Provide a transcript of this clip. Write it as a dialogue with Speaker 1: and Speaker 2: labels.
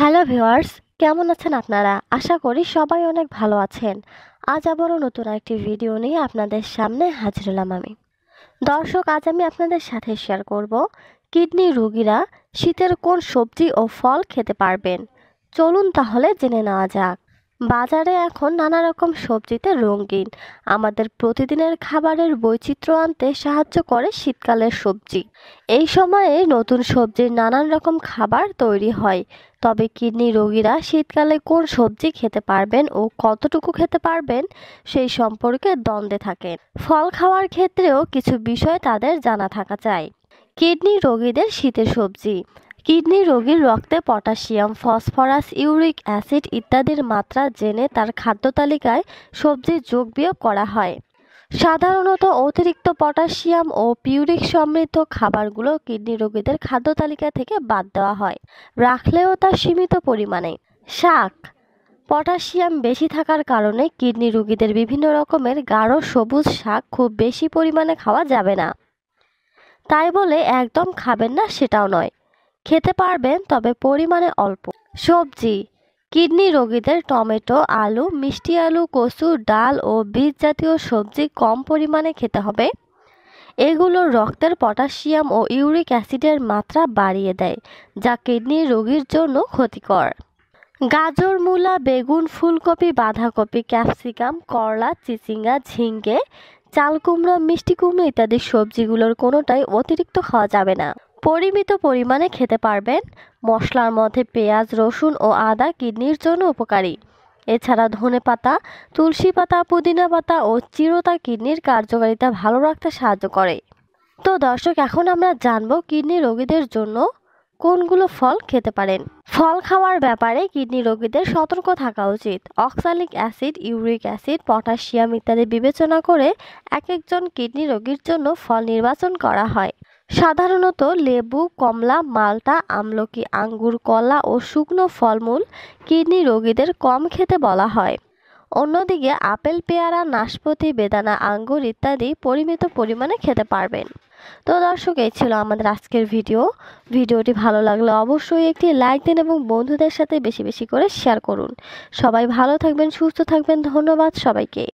Speaker 1: hello viewers কেমন আছেন আপনারা আশা করি সবাই অনেক ভালো আছেন আজ আবারও নতুন একটি ভিডিও নিয়ে আপনাদের সামনে হাজির হলাম আমি দর্শক আজ আমি আপনাদের সাথে শেয়ার করব কিডনি রোগীরা শীতের কোন সবজি ও ফল খেতে পারবেন চলুন তাহলে জেনে নেওয়া যাক বাজারে এখন নানা রকম সবজিতে রঙিন আমাদের প্রতিদিনের খাবারের বৈচিত্র্য আনতে সাহায্য করে শীতকালের সবজি এই সময়ে নতুন সবজির নানান রকম খাবার তৈরি হয় তবে কিডনি রোগীরা শীতকালে কোন সবজি খেতে পারবেন ও কতটুকু খেতে পারবেন সেই সম্পর্কে দ্বন্দ্বে থাকেন ফল খাওয়ার ক্ষেত্রেও কিছু বিষয় তাদের জানা থাকা চাই কিডনি রোগীদের শীতের সবজি কিডনি রোগীর রক্তে পটাশিয়াম ফসফরাস ইউরিক অ্যাসিড ইত্যাদির মাত্রা জেনে তার খাদ্য তালিকায় সবজি যোগ বিয়োগ করা হয় সাধারণত অতিরিক্ত পটাশিয়াম ও পিউরিক সমৃদ্ধ খাবারগুলো কিডনি রোগীদের খাদ্য তালিকা থেকে বাদ দেওয়া হয় রাখলেও তা সীমিত পরিমাণে শাক পটাশিয়াম বেশি থাকার কারণে কিডনি রোগীদের বিভিন্ন রকমের গাঢ় সবুজ শাক খুব বেশি পরিমাণে খাওয়া যাবে না তাই বলে একদম খাবেন না সেটাও নয় খেতে পারবেন তবে পরিমাণে অল্প সবজি কিডনি রোগীদের টমেটো আলু মিষ্টি আলু কচু ডাল ও বীজ জাতীয় সবজি কম পরিমাণে খেতে হবে এগুলো রক্তের পটাশিয়াম ও ইউরিক অ্যাসিডের মাত্রা বাড়িয়ে দেয় যা কিডনি রোগীর জন্য ক্ষতিকর গাজর মূলা বেগুন ফুলকপি বাঁধাকপি ক্যাপসিকাম করলা চিচিঙ্গা ঝিঙ্গে চাল কুমড়া মিষ্টি কুমড়া ইত্যাদি সবজিগুলোর কোনোটাই অতিরিক্ত খাওয়া যাবে না পরিমিত পরিমাণে খেতে পারবেন মশলার মধ্যে পেঁয়াজ রসুন ও আদা কিডনির জন্য উপকারী এছাড়া ধনে পাতা তুলসী পাতা পুদিনা পাতা ও চিরতা কিডনির কার্যকারিতা ভালো রাখতে সাহায্য করে তো দর্শক এখন আমরা জানব কিডনি রোগীদের জন্য কোনগুলো ফল খেতে পারেন ফল খাওয়ার ব্যাপারে কিডনি রোগীদের সতর্ক থাকা উচিত oxalic acid uric acid potassium ইত্যাদি বিবেচনা করে এক একজন কিডনি রোগীর জন্য ফল নির্বাচন করা হয় সাধারণত লেবু কমলা মালটা আমলকি আঙ্গুর কলা ও শুকনো ফলমূল কিডনি রোগীদের কম খেতে বলা হয় অন্যদিকে আপেল পেয়ারা নাশপাতি বেদানা আঙ্গুর ইত্যাদি পরিমিত পরিমাণে খেতে পারবেন তো দর্শক এই ছিল আমাদের আজকের ভিডিও ভিডিওটি ভালো লাগলে অবশ্যই একটি লাইক দিন এবং বন্ধুদের সাথে বেশি বেশি করে শেয়ার করুন সবাই ভালো থাকবেন সুস্থ থাকবেন ধন্যবাদ সবাইকে